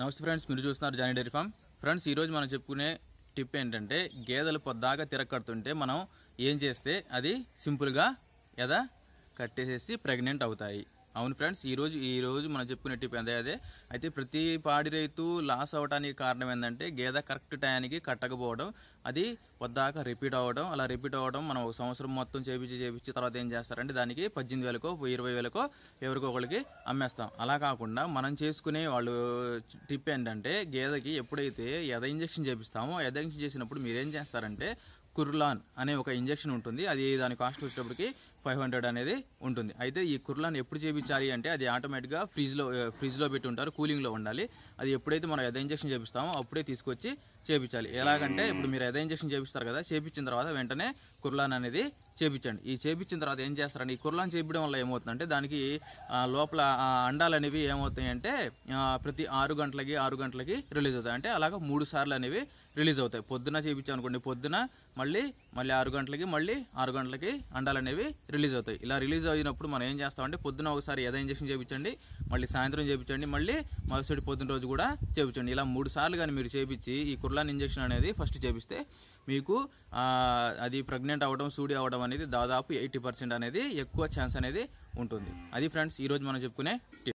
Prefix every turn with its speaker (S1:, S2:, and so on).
S1: నమస్తే ఫ్రెండ్స్ మీరు చూస్తున్నారు జానీ డైరీ ఫామ్ ఫ్రెండ్స్ ఈరోజు మనం చెప్పుకునే టిప్ ఏంటంటే గేదెలు పొద్దాగా తిరక్కడుతుంటే మనం ఏం చేస్తే అది సింపుల్గా ఎద కట్టేసేసి ప్రెగ్నెంట్ అవుతాయి అవును ఫ్రెండ్స్ ఈరోజు ఈరోజు మనం చెప్పుకునే టిప్ అదే అదే అయితే ప్రతి పాడి రైతు లాస్ అవడానికి కారణం ఏంటంటే గేదె కరెక్ట్ టైంకి కట్టకపోవడం అది వద్దాక రిపీట్ అవ్వడం అలా రిపీట్ అవ్వడం మనం ఒక సంవత్సరం మొత్తం చేపించి చేపించి తర్వాత ఏం చేస్తారంటే దానికి పద్దెనిమిది వేలకో ఇరవై వేలకో ఎవరికో ఒకరికి అమ్మేస్తాం అలా కాకుండా మనం చేసుకునే వాళ్ళు టిప్ ఏంటంటే గేదెకి ఎప్పుడైతే ఎద ఇంజక్షన్ చేపిస్తామో ఎద ఇంజక్షన్ చేసినప్పుడు మీరేం చేస్తారంటే కుర్లాన్ అనే ఒక ఇంజెక్షన్ ఉంటుంది అది దాని కాస్ట్ వచ్చేటప్పటికి ఫైవ్ హండ్రెడ్ అనేది ఉంటుంది అయితే ఈ కుర్లాన్ ఎప్పుడు చేయించాలి అంటే అది ఆటోమేటిక్గా ఫ్రిడ్జ్లో ఫ్రిడ్జ్లో పెట్టి ఉంటారు కూలింగ్లో ఉండాలి అది ఎప్పుడైతే మనం ఎద ఇంజెక్షన్ చేపిస్తామో అప్పుడే తీసుకొచ్చి చేపించాలి ఎలాగంటే ఇప్పుడు మీరు ఎద ఇంజక్షన్ చేపిస్తారు కదా చేపించిన తర్వాత వెంటనే కుర్లాన్ అనేది చేపించండి ఈ చేపించిన తర్వాత ఏం చేస్తారండి ఈ కుర్లాన్ చేపించడం వల్ల ఏమవుతుందంటే దానికి లోపల అండాలు అనేవి ఏమవుతాయి అంటే ప్రతి ఆరు గంటలకి ఆరు గంటలకి రిలీజ్ అవుతాయి అంటే అలాగ మూడు సార్లు అనేవి రిలీజ్ అవుతాయి పొద్దున చేయించాం అనుకోండి పొద్దున మళ్ళీ మళ్ళీ ఆరు గంటలకి మళ్ళీ ఆరు గంటలకి అండాలు అనేవి రిలీజ్ అవుతాయి ఇలా రిలీజ్ అయినప్పుడు మనం ఏం చేస్తామంటే పొద్దున ఒకసారి ఏదో ఇంజక్షన్ చేయించండి మళ్ళీ సాయంత్రం చేయించండి మళ్ళీ మరుసటి పొద్దున రోజు కూడా చేయించండి ఇలా మూడు సార్లు కానీ మీరు చేయించి ఈ కుర్లాన్ ఇంజక్షన్ అనేది ఫస్ట్ చేపిస్తే మీకు అది ప్రెగ్నెంట్ అవ్వడం సూడి అవ్వడం అనేది దాదాపు ఎయిటీ పర్సెంట్ అనేది ఎక్కువ ఛాన్స్ అనేది ఉంటుంది అది ఫ్రెండ్స్ ఈరోజు మనం చెప్పుకునే